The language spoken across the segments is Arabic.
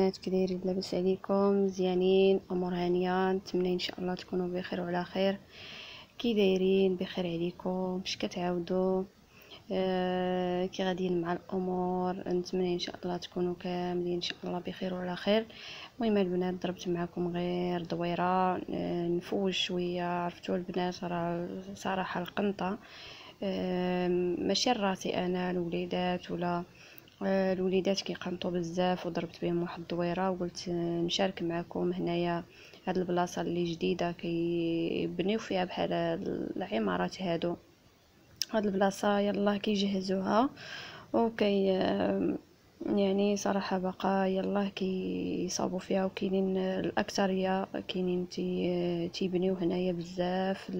بنات كدايرين لاباس عليكم مزيانين امور هانيه نتمنى ان شاء الله تكونوا بخير وعلى خير كي دايرين بخير عليكم باش كتعاودوا آه كي غاديين مع الامور نتمنى ان شاء الله تكونوا كاملين ان شاء الله بخير وعلى خير المهم البنات ضربت معكم غير دويره آه نفوج شويه عرفتوا البنات راه صراحه القنطه آه ماشي راسي انا الوليدات ولا آه آه، الوليدات كيقنطوا بزاف وضربت بهم واحد الدويره وقلت آه، نشارك معكم هنايا هاد البلاصه اللي جديده كيبنيو فيها بحال العمارات هادو هاد البلاصه يلا كيجهزوها وكي آه، يعني صراحه بقى يلا كيصابوا فيها وكاينين الاكثريه كاينين تيبنيو هنايا بزاف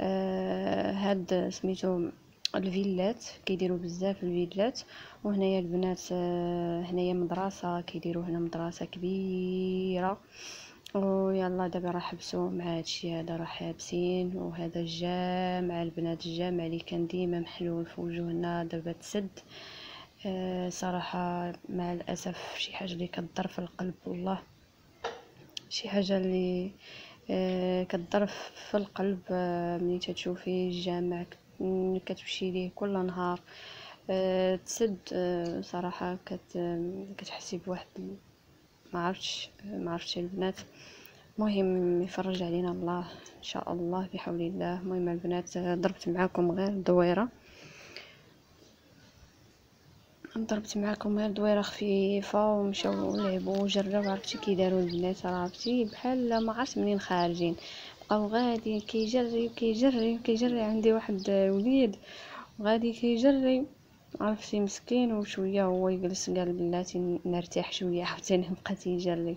هاد سميتو الفيلات كيديروا بزاف الفيلات وهنايا البنات آه، هنايا مدرسه كيديروا هنا مدرسه كبيره ويلا دابا راه حبسوا مع هادشي هذا راه حابسين وهذا الجامع البنات الجامع اللي كان ديما محلول في وجوهنا دابا تسد آه، صراحه مع الاسف شي حاجه اللي كضر في القلب والله شي حاجه اللي آه، كضر في القلب ملي تشوفي الجامع كتمشي ليه كل نهار آه، تسد آه، صراحه كت آه، كتحسي بواحد ما عرفتش ما عرفتش البنات المهم يفرج علينا الله ان شاء الله بحول الله المهم البنات ضربت معاكم غير دويره ضربت معاكم غير دويره خفيفه ومشاو لعبوا وجراو عرفتي كي داروا البنات عرفتي بحال ما عرفت منين خارجين أو غادي كيجري كيجري كيجري عندي واحد وليد وغادي كيجري عرفتي مسكين وشويه هو يجلس قال بلاتي نرتاح شويه عاوتاني نبقى تيجري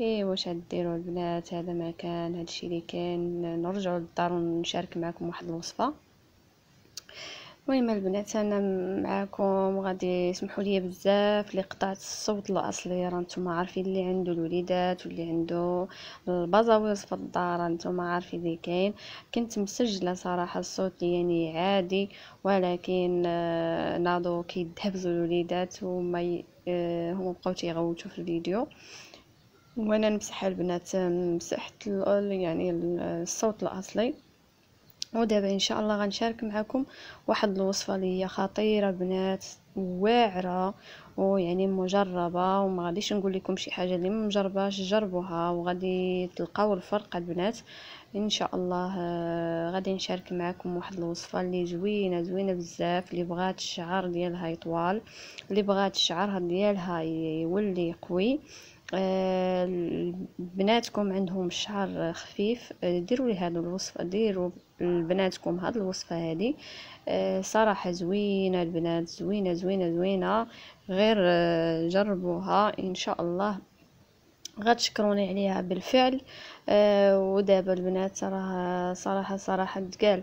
ايه واش غديروا البنات هذا ما كان هادشي اللي كان نرجعو للدار ونشارك معكم واحد الوصفه المهم البنات انا معاكم غادي يسمحوا لي بزاف اللي قطعت الصوت الاصلي راه نتوما عارفين اللي عنده الوليدات واللي عنده البازاويز في الدار نتوما عارفين اللي كاين كنت مسجله صراحه الصوت ديالي يعني عادي ولكن آه، نادو كيدهبزوا الوليدات وما ي... آه، هما بقاو تيغوتوا في الفيديو وانا نمسح البنات آه، مسحت يعني الصوت الاصلي ودابا ان شاء الله غنشارك معكم واحد الوصفه اللي هي خطيره بنات واعره ويعني مجربه وما غاديش نقول لكم شي حاجه اللي ما مجرباش جربوها وغادي تلقاو الفرق البنات ان شاء الله آه، غادي نشارك معكم واحد الوصفه اللي زوينه زوينه بزاف اللي بغات الشعر ديالها يطوال اللي بغات الشعر ديالها يولي قوي آه بناتكم عندهم شعر خفيف آه، ديروا لي هذه الوصفه ديروا لبناتكم هاد الوصفه هادي آه صراحه زوينه البنات زوينه زوينه زوينه غير آه، جربوها ان شاء الله غتشكروني عليها بالفعل آه ودابا البنات صراحه صراحه صراحه تقال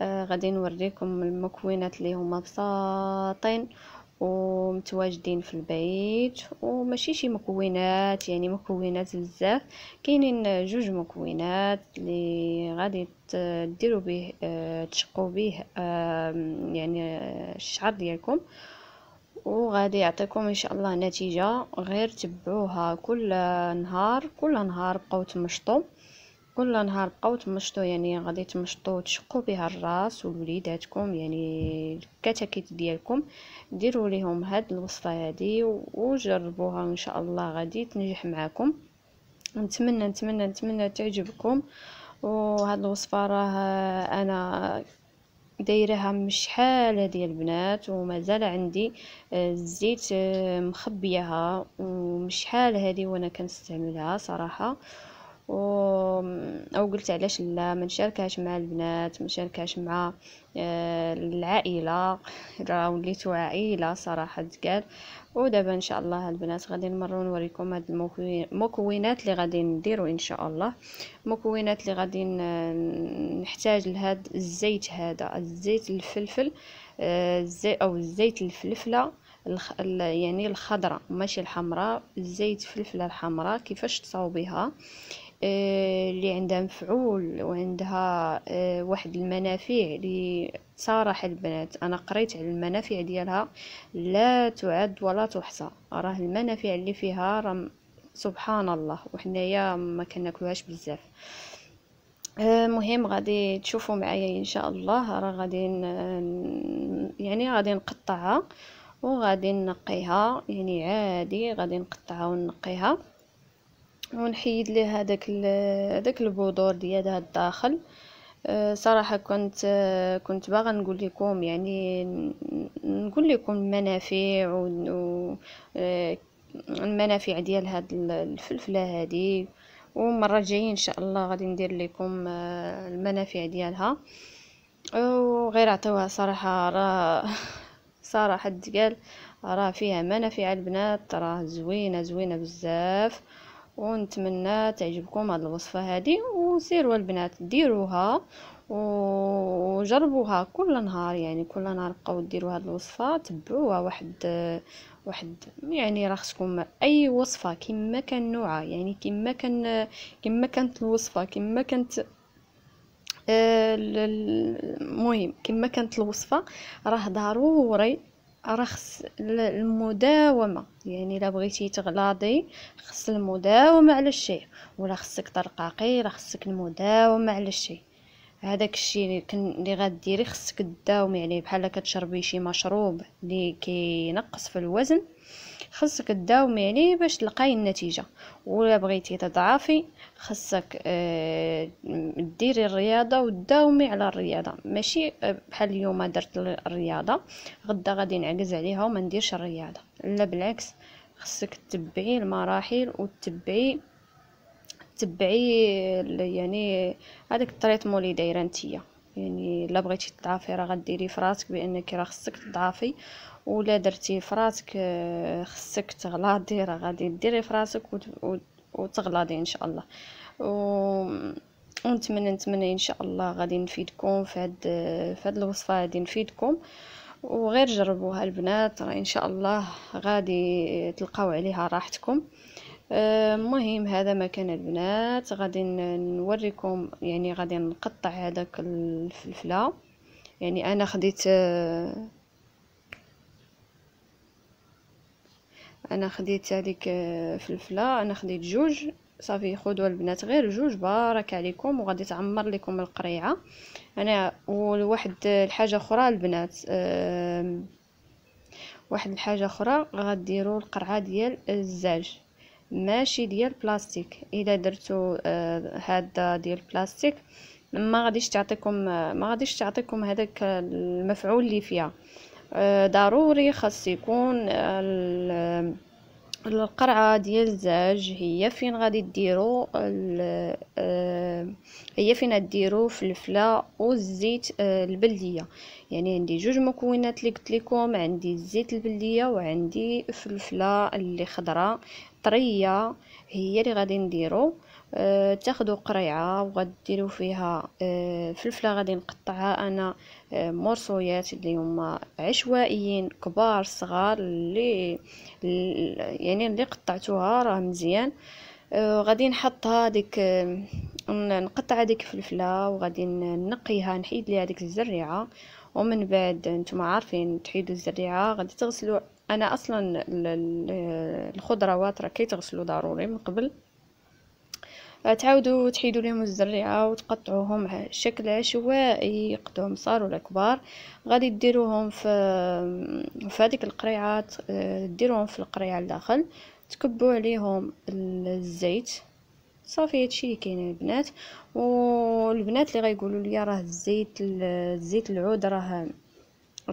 آه غادي نوريكم المكونات اللي هما بساطين ومتواجدين في البيت وماشي شي مكونات يعني مكونات بزاف كاينين جوج مكونات اللي غادي ديروا به آه، تشقوا به يعني آه، الشعر ديالكم وغادي يعطيكم ان شاء الله نتيجه غير تبعوها كل نهار كل نهار بقاو تمشطوا كل نهار بقاو تمشطوا يعني غادي تمشطوا تشقوا بها الراس ووليداتكم يعني الكتاكيت ديالكم ديروا ليهم هاد الوصفه هذه وجربوها ان شاء الله غادي تنجح معاكم نتمنى نتمنى نتمنى تعجبكم وهاد الوصفه راه انا دايرها من شحال ديال البنات ومازال عندي الزيت مخبيها ومشحال هذه وانا كنستعملها صراحه و... او قلت علاش لا ما نشاركهاش مع البنات ما نشاركهاش مع آه، العائله راه وليتو عائله صراحه قال ودابا ان شاء الله البنات غادي نمروا نوريكم هاد المكونات اللي غادي نديرو ان شاء الله المكونات اللي غادي نحتاج لهاد الزيت هذا الزيت الفلفل آه، الزيت او الزيت الفلفله الخ... يعني الخضراء ماشي الحمراء زيت فلفله الحمراء كيفاش تصاوبيها آه، اللي عندها مفعول وعندها آه، واحد المنافع اللي صراحة البنات انا قريت على المنافع ديالها لا تعد ولا تحصى راه المنافع اللي فيها رم سبحان الله وحنايا ما كناكلوهاش بزاف آه، مهم غادي تشوفوا معايا ان شاء الله راه غادي يعني غادي نقطعها وغادي نقيها يعني عادي غادي نقطعها ونقيها ونحيد ليه هذاك هذاك البودور ديالها الداخل أه صراحه كنت أه كنت باغا نقول لكم يعني نقول لكم المنافع و أه، المنافع ديال هاد الفلفله هذه والمره الجايه ان شاء الله غادي ندير لكم أه، المنافع ديالها أه، وغير عطيوها صراحه راه صراحه الدقال راه فيها منافع البنات راه زوينه زوينه بزاف ونتمنى تعجبكم هاد الوصفه هادي وسيروا البنات ديروها وجربوها كل نهار يعني كل نهار بقاو ديروا هاد الوصفه تبعوها واحد واحد يعني راه خصكم اي وصفه كما كان نوعها يعني كما كان كما كانت الوصفه كما كانت آه، المهم كما كانت الوصفه راه ضروري راه خص المداومه يعني لا بغيتي تغلاضي خص المداومه على الشيء ولا خصك ترقاقي راه خصك المداومه على الشيء هذاك الشيء اللي غديري خصك تداومي يعني عليه بحال كتشربي شي مشروب اللي كينقص في الوزن خصك تداومي يعني عليه باش تلقاي النتيجه ولا بغيتي تضعفي خصك آه، ديري الرياضه وداومي على الرياضه ماشي آه، بحال اليوم درت الرياضه غدا غادي نعكز عليها وما نديرش الرياضه لا بالعكس خصك تتبعي المراحل وتتبعي تبعي يعني هذاك الطريطمون اللي دايره نتيا يعني الا بغيتي تضعفي راه غديري فراسك بانك راه خصك تضعفي ولا درتي فراسك آه، خصك تغلاضي راه غادي ديري فراسك وتغلاضي ان شاء الله و ونتمنى نتمنى ان شاء الله غادي نفيدكم في هاد في هاد الوصفه غادي نفيدكم وغير جربوها البنات راه ان شاء الله غادي تلقاو عليها راحتكم المهم هذا مكان البنات غادي نوريكم يعني غادي نقطع هذاك الفلفله يعني انا خديت انا خديت هذيك فلفله انا خديت جوج صافي خدوا البنات غير جوج بارك عليكم وغادي تعمر لكم القريعه انا وواحد الحاجه اخرى البنات واحد الحاجه اخرى غديروا القرعه ديال الزاج ماشي ديال بلاستيك اذا درتو آه، هذا ديال بلاستيك ما غاديش تعطيكم ما غاديش تعطيكم هذاك المفعول اللي فيها آه، ضروري خاص يكون آه، القرعه ديال الزاج هي فين غادي ديرو هي فين ديروا فلفله والزيت البلديه يعني عندي جوج مكونات اللي قلت لكم عندي الزيت البلديه وعندي فلفله اللي خضراء طريه هي اللي غادي نديرو أه تاخذوا قريعه وغديروا فيها أه فلفله غادي نقطعها انا أه مرصويات اللي هما عشوائيين كبار صغار اللي يعني اللي قطعتوها راه مزيان أه غادي نحطها ديك أه نقطع هذيك الفلفله وغادي نقيها نحيد ليها ديك الزريعه ومن بعد نتوما عارفين تحيدوا الزريعه غادي تغسلوا انا اصلا الخضروات راه كيتغسلوا ضروري من قبل أه، تعاودوا تحيدوا لهم الزريعه وتقطعوهم شكل عشوائي يقدوهم صاروا ولا كبار غادي ديروهم في في هذيك القريعات أه، ديروهم في القريعه لداخل تكبوا عليهم الزيت صافي هادشي اللي كاين البنات والبنات اللي غيقولوا لي راه الزيت الزيت العود راه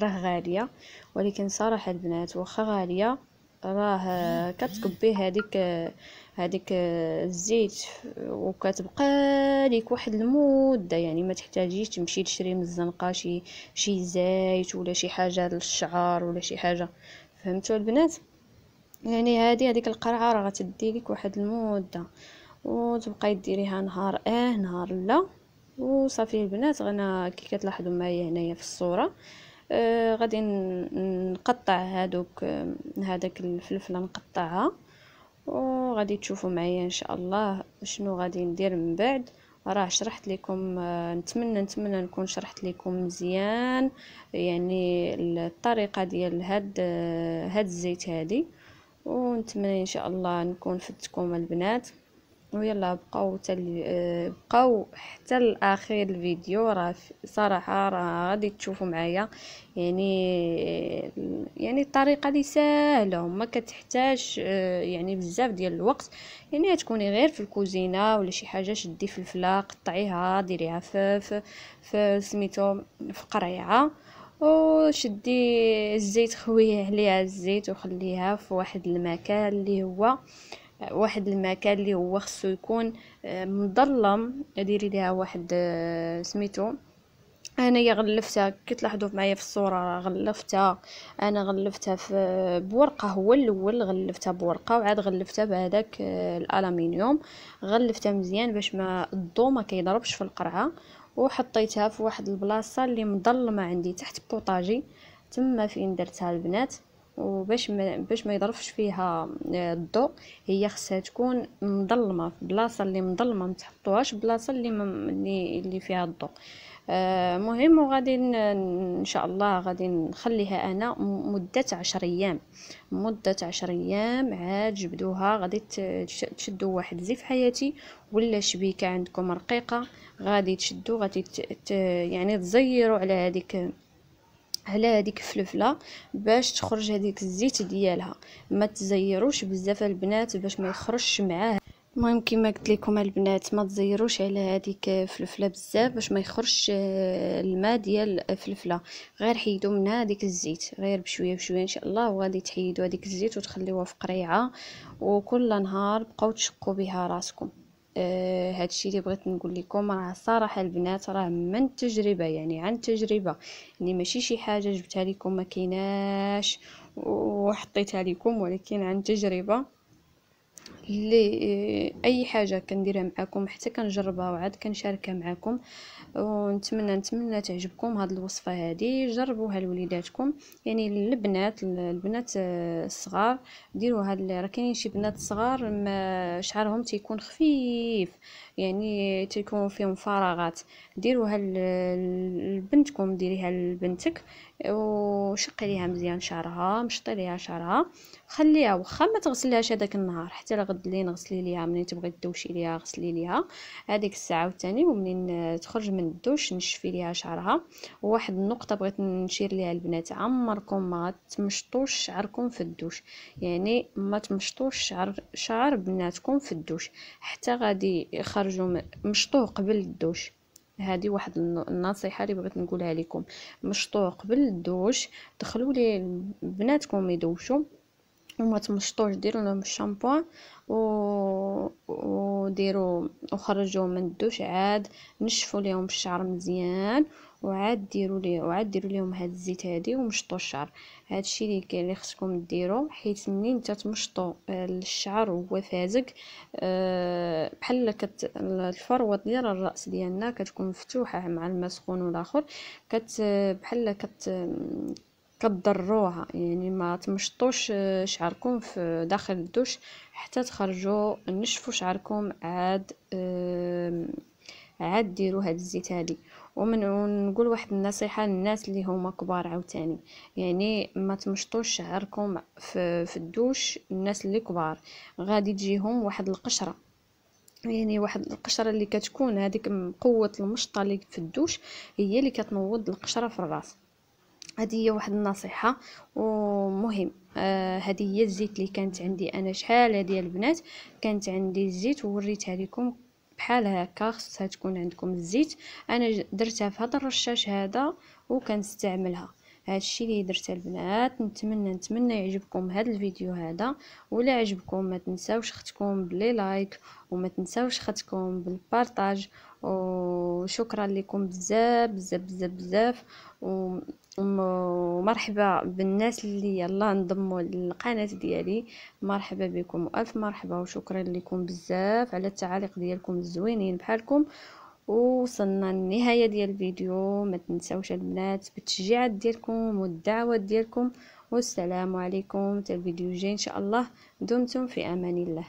راه غاليه ولكن صراحه البنات واخا غاليه راه كتكبي هذيك هذيك الزيت وكتبقى ليك واحد المده يعني ما تحتاجيش تمشي تشري من الزنقه شي شي زيت ولا شي حاجه للشعر ولا شي حاجه فهمتوا البنات يعني هذه هذيك القرعه راه غتدي لك واحد المده وتبقاي ديريها نهار اه نهار لا وصافي البنات غنا كي كتلاحظوا معايا هنايا في الصوره آه، غادي نقطع هادوك هذاك الفلفله مقطعه وغادي تشوفوا معايا ان شاء الله شنو غادي ندير من بعد راه شرحت لكم آه، نتمنى نتمنى نكون شرحت لكم مزيان يعني الطريقه ديال هاد آه، هاد الزيت هادي ونتمنى ان شاء الله نكون فدتكم البنات ويلا بقاو تل... آه، بقاو حتى لاخر الفيديو راه صراحه راه غادي تشوفوا معايا يعني يعني الطريقه اللي ساهله ما كتحتاج آه، يعني بزاف ديال الوقت يعني تكوني غير في الكوزينه ولا شي حاجه شدي فلفله قطعيها ديريها في, في سميتو في قريعه وشدي الزيت خويه عليها الزيت وخليها في واحد المكان اللي هو آه واحد المكان اللي هو خصو يكون آه، مظلم ديري ليها واحد آه، سميتو انايا غلفتها كي تلاحظوا معايا في الصوره غلفتها انا غلفتها في آه، بورقه هو الاول غلفتها بورقه وعاد غلفتها بهذاك الالومنيوم غلفتها مزيان باش ما الضو ما كيضربش في القرعه وحطيتها في واحد البلاصه اللي مظلمه عندي تحت بوطاجي تما فين درتها البنات وباش ما باش ما يضرفش فيها آه، الضوء هي خصها تكون مظلمه في بلاصه اللي مظلمه ما تحطوهاش بلاصه اللي اللي اللي فيها الضوء آه، مهم وغادي ان شاء الله غادي نخليها انا مده عشر ايام مده عشر ايام عاد جبدوها غادي تشدوا واحد زيف حياتي ولا شبيكه عندكم رقيقه غادي تشدوا غادي يعني تزيروا على هذيك على هذيك الفلفله باش تخرج هذيك الزيت ديالها ما تزيروش بزاف البنات باش ما يخرجش معاه المهم كما قلت لكم البنات ما تزيروش على هذيك الفلفله بزاف باش ما يخرجش آه، الماء ديال الفلفله غير حيدوا منها هذيك الزيت غير بشويه بشويه ان شاء الله وغادي تحيدوا هذيك الزيت وتخليوها في قريعه وكل نهار بقاو تشقوا بها راسكم آه الشيء اللي بغيت نقول لكم راه صراحه البنات راه من تجربه يعني عن تجربه يعني ماشي شي حاجه جبتها لكم ما كايناش وحطيتها لكم ولكن عن تجربه اللي آه، اي حاجه كنديرها معكم حتى كنجربها وعاد كنشاركها معكم ونتمنى نتمنى تعجبكم هاد الوصفه هادي جربوها لوليداتكم يعني البنات البنات آه، الصغار ديروا هاد راه كاينين شي بنات صغار ما شعرهم تيكون خفيف يعني تيكون فيهم فراغات ديروها لبنتكم ديريها لبنتك وشقي ليها مزيان شعرها مشطي ليها شعرها خليها واخا ما تغسليهاش هذاك النهار حتى لغد اللي نغسلي ليها منين تبغي تدوشي ليها غسلي ليها هذيك الساعه والثاني ومنين تخرج من الدوش نشفي ليها شعرها واحد النقطه بغيت نشير ليها البنات عمركم ما تمشطوش شعركم في الدوش يعني ما تمشطوش شعر شعر بناتكم في الدوش حتى غادي يخرجوا مشطوه قبل الدوش هذه واحد النصيحه اللي بغيت نقولها لكم مشطوه قبل الدوش دخلوا لي بناتكم يدوشوا وما تمشطوش ديروا لهم الشامبو و... وديروا وخرجوا من الدوش عاد نشفوا لهم الشعر مزيان وعاد ديروا لي وعاد ديروا ليهم هاد الزيت هادي ومشطوا الشعر هادشي اللي كاين اللي خصكم ديروا حيت منين تتمشطوا الشعر هو فازق أه بحال كت الفروه ديال الراس ديالنا كتكون مفتوحه مع الماء سخون والاخر كت بحال كت كضروها يعني ما تمشطوش آه، شعركم في داخل الدوش حتى تخرجوا نشفوا شعركم عاد عاد ديروا هاد الزيت هادي ومن نقول واحد النصيحه للناس اللي هما كبار عاوتاني يعني ما تمشطوش شعركم في, في الدوش الناس اللي كبار غادي تجيهم واحد القشره يعني واحد القشره اللي كتكون هذيك قوه المشطه اللي في الدوش هي اللي كتنوض القشره في الراس هذه هي واحد النصيحه ومهم هذه آه هي الزيت اللي كانت عندي انا شحال هذه البنات كانت عندي الزيت ووريتها لكم بحال هكا خصها تكون عندكم الزيت انا درتها في هذا الرشاش هذا وكنستعملها هذا الشيء اللي درته البنات نتمنى نتمنى يعجبكم هذا الفيديو هذا ولا عجبكم ما تنساوش اختكم باللي لايك وما تنساوش اختكم بالبارطاج وشكرا لكم بزاف بزاف بزاف بزاف و ومرحبا بالناس اللي يلا انضموا للقناه ديالي مرحبا بكم ألف مرحبا وشكرا لكم بزاف على التعاليق ديالكم الزوينين بحالكم وصلنا النهاية ديال الفيديو ما تنسوش البنات بالتشجيعات ديالكم والدعوات ديالكم والسلام عليكم تالفيديو الجاي ان شاء الله دمتم في امان الله